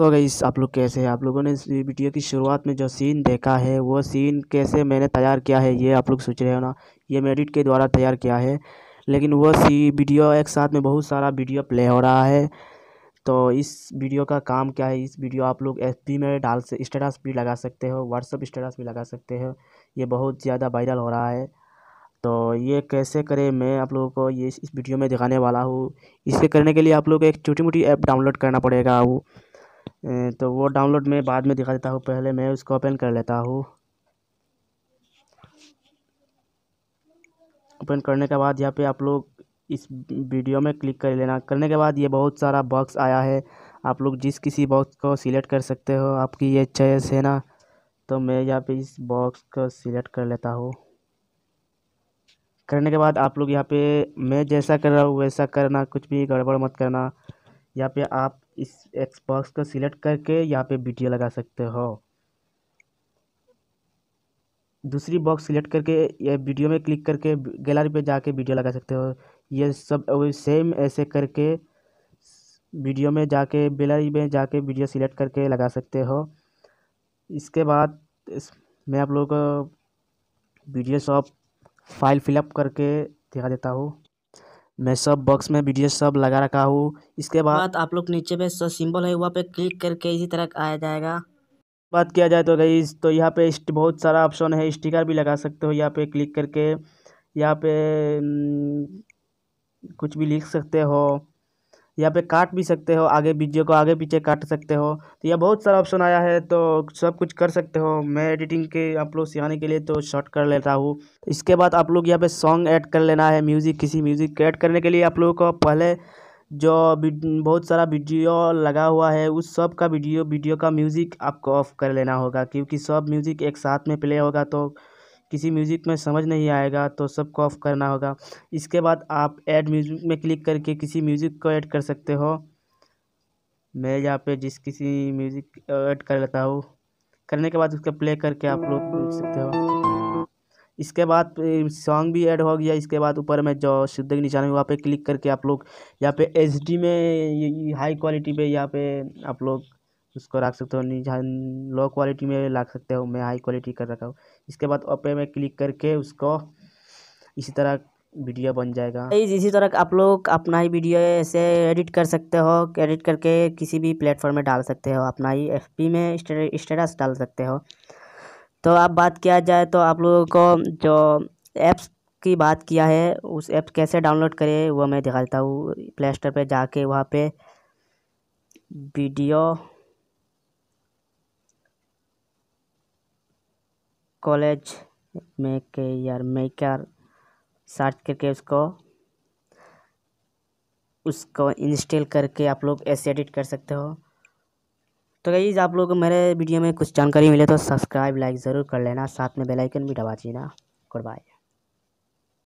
सो गई आप लोग कैसे आप लोगों ने इस वीडियो की शुरुआत में जो सीन देखा है वो सीन कैसे मैंने तैयार किया है ये आप लोग सोच रहे हो ना ये मैं एडिट के द्वारा तैयार किया है लेकिन वो सी वीडियो एक साथ में बहुत सारा वीडियो प्ले हो रहा है तो इस वीडियो का काम क्या है इस वीडियो आप लोग एफ में डाल से स्टेटस भी लगा सकते हो व्हाट्सअप स्टेटस भी लगा सकते हो ये बहुत ज़्यादा वायरल हो रहा है तो ये कैसे करें मैं आप लोगों को ये इस वीडियो में दिखाने वाला हूँ इसे करने के लिए आप लोग एक छोटी मोटी ऐप डाउनलोड करना पड़ेगा वो तो वो डाउनलोड में बाद में दिखा देता हूँ पहले मैं उसको ओपन कर लेता हूँ ओपन करने के बाद यहाँ पे आप लोग इस वीडियो में क्लिक कर लेना करने के बाद ये बहुत सारा बॉक्स आया है आप लोग जिस किसी बॉक्स को सिलेक्ट कर सकते हो आपकी ये चॉइस है ना तो मैं यहाँ पे इस बॉक्स को सिलेक्ट कर लेता हूँ करने के बाद आप लोग यहाँ पे मैं जैसा कर रहा हूँ वैसा करना कुछ भी गड़बड़ मत करना यहाँ पे आप इस एक्स बॉक्स को सिलेक्ट करके यहाँ पे वीडियो लगा सकते हो दूसरी बॉक्स सिलेक्ट करके ये वीडियो में क्लिक करके गैलरी पे जाके वीडियो लगा सकते हो ये सब सेम ऐसे करके वीडियो में जाके गैलरी में जाके वीडियो सिलेक्ट करके लगा सकते हो इसके बाद इस, मैं आप लोगों को वीडियो शॉप फाइल फिलअप करके दिखा देता हूँ मैं सब बॉक्स में वीडियो सब लगा रखा हूँ इसके बाद आप लोग नीचे पे सिंबल है वहाँ पे क्लिक करके इसी तरह आया जाएगा बात किया जाए तो गई तो यहाँ पे बहुत सारा ऑप्शन है स्टिकर भी लगा सकते हो यहाँ पे क्लिक करके यहाँ पे हम्म, कुछ भी लिख सकते हो यहाँ पे काट भी सकते हो आगे वीडियो को आगे पीछे काट सकते हो तो यह बहुत सारा ऑप्शन आया है तो सब कुछ कर सकते हो मैं एडिटिंग के आप लोग सिखाने के लिए तो शॉर्ट कर लेता हूँ इसके बाद आप लोग यहाँ पे सॉन्ग ऐड कर लेना है म्यूज़िक किसी म्यूज़िक ऐड करने के लिए आप लोगों को पहले जो बहुत सारा वीडियो लगा हुआ है उस सब का वीडियो वीडियो का म्यूज़िक आपको ऑफ कर लेना होगा क्योंकि सब म्यूज़िक एक साथ में प्ले होगा तो किसी म्यूज़िक में समझ नहीं आएगा तो सबको ऑफ़ करना होगा इसके बाद आप ऐड म्यूज़िक में क्लिक करके किसी म्यूज़िक को ऐड कर सकते हो मैं यहाँ पे जिस किसी म्यूज़िक ऐड कर लेता हूँ करने के बाद उसका प्ले करके आप लोग सकते हो इसके बाद सॉन्ग भी ऐड हो गया इसके बाद ऊपर में जो शुद्ध के निशान है वहाँ पे क्लिक करके आप लोग यहाँ पे डी में हाई क्वालिटी पे यहाँ पे आप लोग उसको रख सकते हो जहाँ लो क्वालिटी में रख सकते हो मैं हाई क्वालिटी कर रखा हूँ इसके बाद ओपे में क्लिक करके उसको इसी तरह वीडियो बन जाएगा इसी तरह आप लोग अपना ही वीडियो ऐसे एडिट कर सकते हो एडिट करके किसी भी प्लेटफॉर्म में डाल सकते हो अपना ही एफ में स्टेटस डाल सकते हो तो अब बात किया जाए तो आप लोगों को जो ऐप्स की बात किया है उस ऐप कैसे डाउनलोड करें वो मैं दिखाता हूँ प्ले स्टोर पर जाके वहाँ पे वीडियो कॉलेज में के यार मेकर सर्च करके उसको उसको इंस्टॉल करके आप लोग ऐसे एडिट कर सकते हो तो गई आप लोग मेरे वीडियो में कुछ जानकारी मिले तो सब्सक्राइब लाइक ज़रूर कर लेना साथ में बेलाइकन भी दबा देना गुड बाय